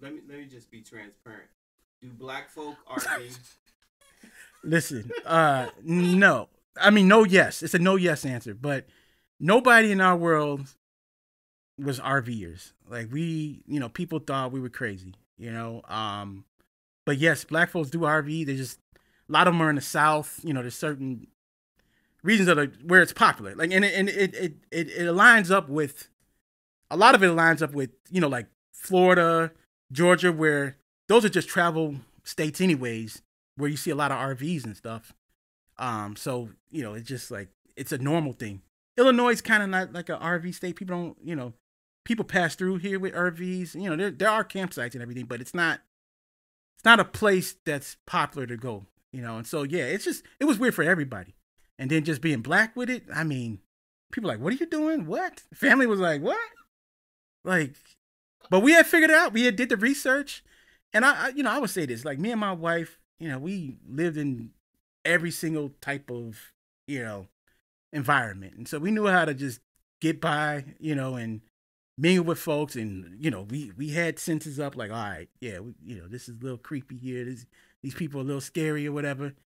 let me let me just be transparent. Do black folk are Listen, uh, no. I mean, no. Yes, it's a no. Yes answer, but nobody in our world was RVers. Like we, you know, people thought we were crazy. You know, um, but yes, black folks do RV. They just a lot of them are in the South. You know, there's certain regions of the, where it's popular. Like, and it, and it, it it it aligns up with a lot of it aligns up with you know like Florida, Georgia, where those are just travel states, anyways, where you see a lot of RVs and stuff. Um, so you know, it's just like it's a normal thing. Illinois is kind of not like an RV state. People don't, you know, people pass through here with RVs. You know, there there are campsites and everything, but it's not it's not a place that's popular to go. You know, and so yeah, it's just it was weird for everybody. And then just being black with it, I mean, people like, what are you doing? What? Family was like, what? Like, but we had figured it out. We had did the research, and I, I, you know, I would say this: like me and my wife, you know, we lived in every single type of, you know, environment, and so we knew how to just get by, you know, and mingle with folks, and you know, we we had senses up, like, all right, yeah, we, you know, this is a little creepy here. This, these people are a little scary or whatever.